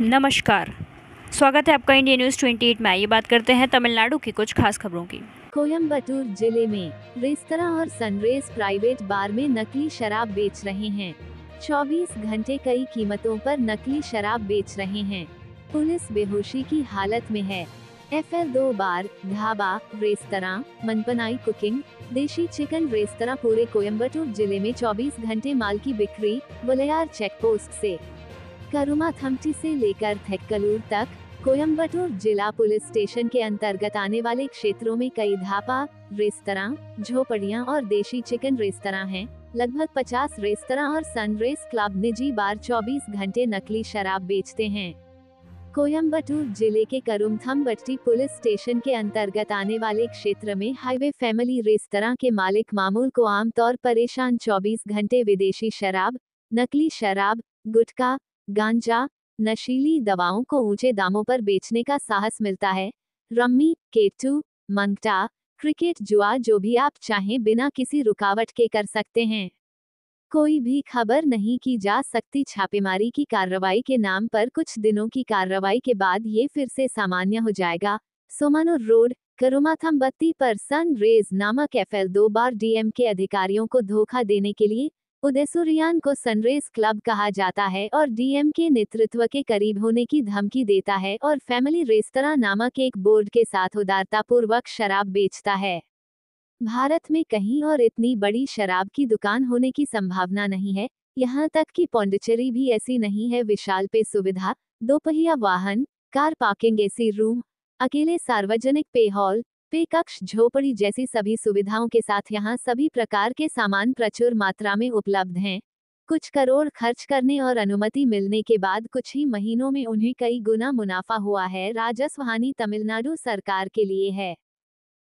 नमस्कार स्वागत है आपका इंडिया न्यूज़ 28 में ये बात करते हैं तमिलनाडु की कुछ खास खबरों की कोयम्बटूर जिले में रेस्तरा और सनरेज प्राइवेट बार में नकली शराब बेच रहे हैं 24 घंटे कई कीमतों पर नकली शराब बेच रहे हैं पुलिस बेहोशी की हालत में है एफ दो बार ढाबा रेस्तरा मनपनाई कुकिंग देशी चिकन रेस्तरा पूरे कोयम्बटूर जिले में 24 घंटे माल की बिक्री बुलयार चेक पोस्ट ऐसी करुमा थमटी से लेकर थेक्कलूर तक कोयम्बटूर जिला पुलिस स्टेशन के अंतर्गत आने वाले क्षेत्रों में कई धापा रेस्तरा झोपड़ियाँ और देशी चिकन रेस्तरा हैं लगभग 50 रेस्तरा और सनरेस क्लब निजी बार 24 घंटे नकली शराब बेचते हैं कोयम्बटूर जिले के करुमथम्बट्टी पुलिस स्टेशन के अंतर्गत आने वाले क्षेत्र में हाईवे फैमिली रेस्तरा के मालिक मामूल को आमतौर परेशान 24 घंटे विदेशी शराब नकली शराब गुटखा गांजा नशीली दवाओं को ऊंचे दामों पर बेचने का साहस मिलता है रम्मी केटू मंगटा क्रिकेट जुआ जो भी आप चाहें बिना किसी रुकावट के कर सकते हैं कोई भी खबर नहीं की जा सकती छापेमारी की कार्रवाई के नाम पर कुछ दिनों की कार्रवाई के बाद ये फिर से सामान्य हो जाएगा सोमानुर रोड बत्ती पर सन रेज नामक एफ दो बार डीएम के अधिकारियों को धोखा देने के लिए उदय को सनरेज क्लब कहा जाता है और डीएम के नेतृत्व के करीब होने की धमकी देता है और फैमिली रेस्तरा नामक एक बोर्ड के साथ उदारतापूर्वक शराब बेचता है भारत में कहीं और इतनी बड़ी शराब की दुकान होने की संभावना नहीं है यहाँ तक कि पौंडचेरी भी ऐसी नहीं है विशाल पे सुविधा दोपहिया वाहन कार पार्किंग एसी रूम अकेले सार्वजनिक पे हॉल पे कक्ष झोपड़ी जैसी सभी सुविधाओं के साथ यहाँ सभी प्रकार के सामान प्रचुर मात्रा में उपलब्ध हैं कुछ करोड़ खर्च करने और अनुमति मिलने के बाद कुछ ही महीनों में उन्हें कई गुना मुनाफा हुआ है राजस्व हानि तमिलनाडु सरकार के लिए है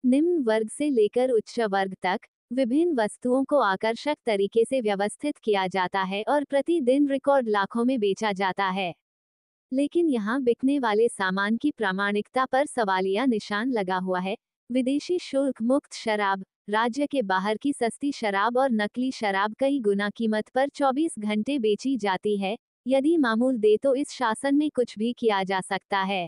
निम्न वर्ग से लेकर उच्च वर्ग तक विभिन्न वस्तुओं को आकर्षक तरीके से व्यवस्थित किया जाता है और प्रतिदिन रिकॉर्ड लाखों में बेचा जाता है लेकिन यहाँ बिकने वाले सामान की प्रामाणिकता पर सवालिया निशान लगा हुआ है विदेशी शुल्क मुक्त शराब राज्य के बाहर की सस्ती शराब और नकली शराब कई गुना कीमत पर 24 घंटे बेची जाती है यदि मामूल दे तो इस शासन में कुछ भी किया जा सकता है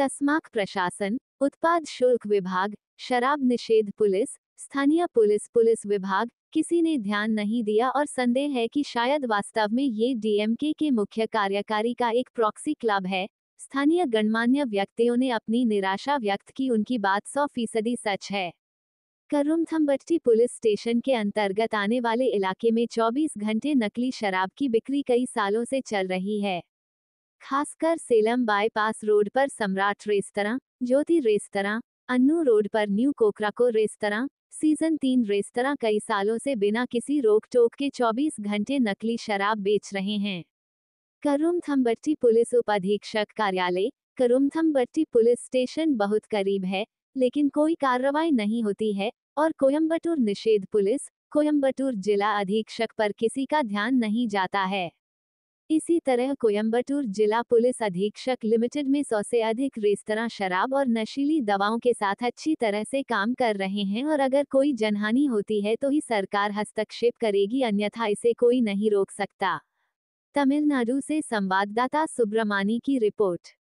तस्माक प्रशासन उत्पाद शुल्क विभाग शराब निषेध पुलिस स्थानीय पुलिस पुलिस विभाग किसी ने ध्यान नहीं दिया और संदेह है कि शायद वास्तव में ये डीएमके के मुख्य कार्यकारी का एक प्रॉक्सी क्लब है स्थानीय गणमान्य व्यक्तियों ने अपनी निराशा व्यक्त की उनकी बात सौ फीसदी सच है करुमथम्बट्टी पुलिस स्टेशन के अंतर्गत आने वाले इलाके में 24 घंटे नकली शराब की बिक्री कई सालों से चल रही है खासकर सेलम बाईपास रोड पर Samrat restaurant Jyoti restaurant Annu road पर न्यू कोकराको रेस्तरा सीजन तीन रेस्तरा कई सालों से बिना किसी रोक टोक के 24 घंटे नकली शराब बेच रहे हैं करुमथम्बट्टी पुलिस उपाधीक्षक कार्यालय करुमथम्बट्टी पुलिस स्टेशन बहुत करीब है लेकिन कोई कार्रवाई नहीं होती है और कोयम्बटूर निषेध पुलिस कोयम्बटूर जिला अधीक्षक पर किसी का ध्यान नहीं जाता है इसी तरह कोयम्बटूर जिला पुलिस अधीक्षक लिमिटेड में सौ से अधिक रेस्तरा शराब और नशीली दवाओं के साथ अच्छी तरह से काम कर रहे हैं और अगर कोई जनहानि होती है तो ही सरकार हस्तक्षेप करेगी अन्यथा इसे कोई नहीं रोक सकता तमिलनाडु से संवाददाता सुब्रमानी की रिपोर्ट